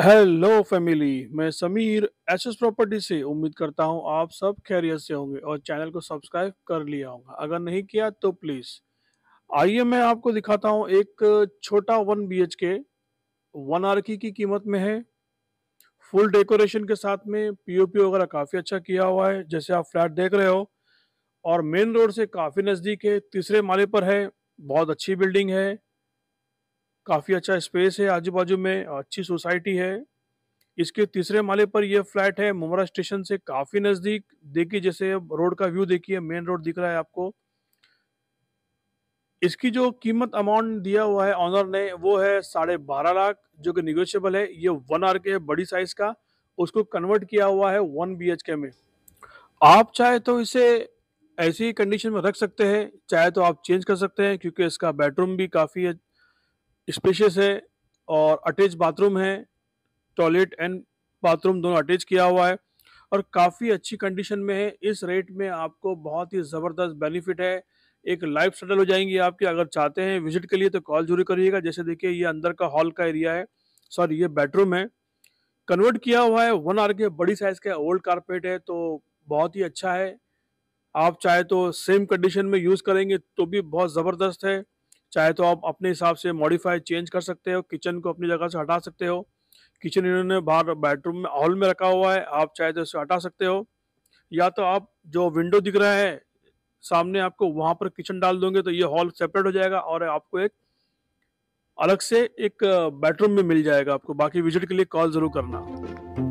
hello family मैं Sameer S S property से उम्मीद करता हूं आप सब खैरियत से होंगे और चैनल को सब्सक्राइब कर लिया होगा अगर नहीं किया तो प्लीज़ आइए मैं आपको दिखाता हूं एक छोटा one B H K one R की कीमत में है फुल डेकोरेशन के साथ में पीओपी वगैरह काफ़ी अच्छा किया हुआ है जैसे आप फ्लैट देख रहे हो और मेन रोड से काफ़ी नज़दीक है तीसरे माले पर है बहुत अच्छी बिल्डिंग है काफ़ी अच्छा स्पेस है आजू बाजू में अच्छी सोसाइटी है इसके तीसरे माले पर यह फ्लैट है मुमरा स्टेशन से काफ़ी नज़दीक देखिए जैसे रोड का व्यू देखिए मेन रोड दिख रहा है आपको इसकी जो कीमत अमाउंट दिया हुआ है ऑनर ने वो है साढ़े बारह लाख जो कि निगोशियबल है ये वन आर के है बड़ी साइज़ का उसको कन्वर्ट किया हुआ है वन बी के में आप चाहे तो इसे ऐसी कंडीशन में रख सकते हैं चाहे तो आप चेंज कर सकते हैं क्योंकि इसका बेडरूम भी काफ़ी स्पेशियस है और अटैच बाथरूम है टॉयलेट एंड बाथरूम दोनों अटैच किया हुआ है और काफ़ी अच्छी कंडीशन में है इस रेट में आपको बहुत ही ज़बरदस्त बेनिफिट है एक लाइफ सेटल हो जाएंगी आपकी अगर चाहते हैं विजिट के लिए तो कॉल जरूर करिएगा जैसे देखिए ये अंदर का हॉल का एरिया है सॉरी ये बेडरूम है कन्वर्ट किया हुआ है वन आर के बड़ी साइज़ का ओल्ड कारपेट है तो बहुत ही अच्छा है आप चाहे तो सेम कंडीशन में यूज़ करेंगे तो भी बहुत ज़बरदस्त है चाहे तो आप अपने हिसाब से मॉडिफाई चेंज कर सकते हो किचन को अपनी जगह से हटा सकते हो किचन इन्होंने बाहर बेडरूम में हॉल में रखा हुआ है आप चाहे तो इसे हटा सकते हो या तो आप जो विंडो दिख रहा है सामने आपको वहाँ पर किचन डाल दोगे तो ये हॉल सेपरेट हो जाएगा और आपको एक अलग से एक बेडरूम में मिल जाएगा आपको बाकी विजिट के लिए कॉल ज़रूर करना